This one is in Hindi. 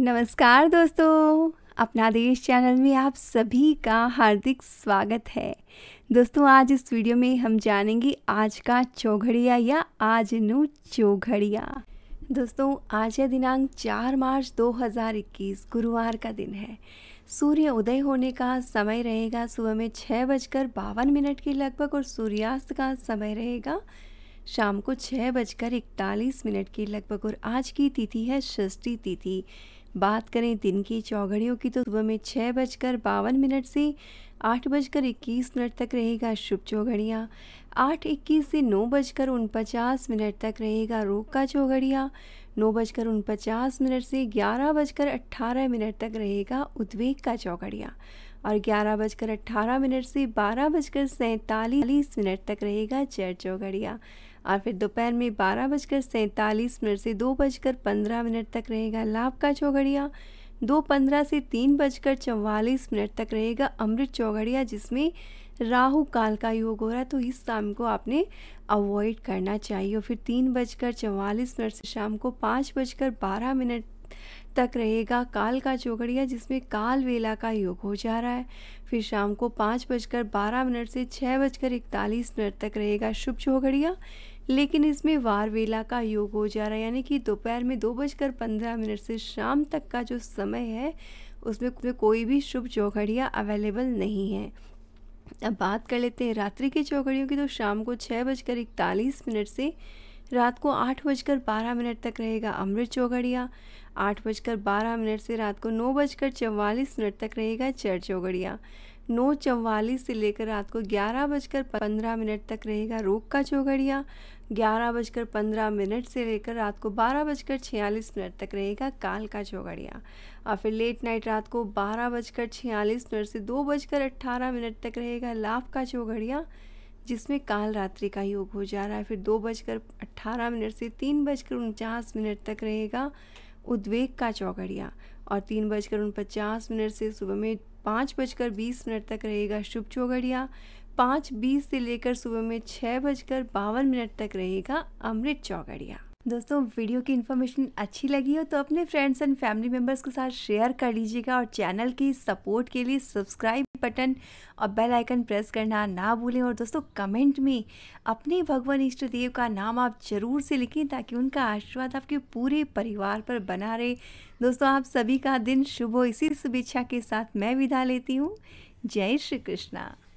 नमस्कार दोस्तों अपना देश चैनल में आप सभी का हार्दिक स्वागत है दोस्तों आज इस वीडियो में हम जानेंगे आज का चौघड़िया या आज नु चौघड़िया दोस्तों आज है दिनांक 4 मार्च 2021 गुरुवार का दिन है सूर्य उदय होने का समय रहेगा सुबह में छः बजकर बावन मिनट के लगभग और सूर्यास्त का समय रहेगा शाम को छः बजकर इकतालीस मिनट के लगभग और आज की तिथि है षष्ठी तिथि बात करें दिन की चौघड़ियों की तो सुबह में छः बजकर बावन मिनट से आठ बजकर इक्कीस मिनट तक रहेगा शुभ चौघड़िया आठ इक्कीस से नौ बजकर उनपचास मिनट तक रहेगा रोग का चौघड़िया नौ बजकर उनपचास मिनट से ग्यारह बजकर अट्ठारह मिनट तक रहेगा उद्वेग का चौघड़िया और ग्यारह बजकर अट्ठारह मिनट से बारह बजकर सैंतालीस मिनट तक रहेगा चर चौघड़िया और फिर दोपहर में बारह बजकर सैंतालीस मिनट से दो बजकर पंद्रह मिनट तक रहेगा लाभ का चौघड़िया दो पंद्रह से तीन बजकर चवालीस मिनट तक रहेगा अमृत चौघड़िया जिसमें राहु काल का योग हो रहा है तो इस शाम को आपने अवॉइड करना चाहिए और फिर तीन बजकर चवालीस मिनट से शाम को पाँच बजकर बारह मिनट तक रहेगा काल का चौघड़िया जिसमें काल वेला का योग हो जा रहा है फिर शाम को पाँच बजकर बारह मिनट से छः बजकर इकतालीस मिनट तक रहेगा शुभ चौघड़िया लेकिन इसमें वार वेला का योग हो जा रहा है यानी कि दोपहर में दो बजकर पंद्रह मिनट से शाम तक का जो समय है उसमें कोई भी शुभ चौघड़ियाँ अवेलेबल नहीं है अब बात कर लेते हैं रात्रि की चौघड़ियों की तो शाम को छः बजकर इकतालीस मिनट से रात को आठ बजकर बारह मिनट तक रहेगा अमृत चौघड़िया आठ बजकर बारह मिनट से रात को नौ बजकर चवालीस मिनट तक रहेगा चर चौघड़िया नौ चवालीस से लेकर रात को ग्यारह बजकर पंद्रह मिनट तक रहेगा रोग का चौघड़िया ग्यारह बजकर पंद्रह मिनट से लेकर रात को बारह बजकर छियालीस मिनट तक रहेगा काल का चौघड़िया और फिर लेट नाइट रात को बारह बजकर छियालीस मिनट से दो बजकर अट्ठारह मिनट तक रहेगा लाभ का चौघड़िया जिसमें काल रात्रि का योग हो जा रहा है फिर दो बजकर अट्ठारह मिनट से तीन बजकर उनचास मिनट तक रहेगा उद्वेग का चौगड़िया और तीन बजकर उन पचास मिनट से सुबह में पाँच बजकर बीस मिनट तक रहेगा शुभ चौगड़िया पाँच बीस से लेकर सुबह में छः बजकर बावन मिनट तक रहेगा अमृत चौगड़िया दोस्तों वीडियो की इन्फॉर्मेशन अच्छी लगी हो तो अपने फ्रेंड्स एंड फैमिली मेम्बर्स के साथ शेयर कर लीजिएगा और चैनल की सपोर्ट के लिए सब्सक्राइब बटन और बेल आइकन प्रेस करना ना भूलें और दोस्तों कमेंट में अपने भगवान इष्ट देव का नाम आप ज़रूर से लिखें ताकि उनका आशीर्वाद आपके पूरे परिवार पर बना रहे दोस्तों आप सभी का दिन शुभ हो इसी शुभेच्छा के साथ मैं विदा लेती हूँ जय श्री कृष्णा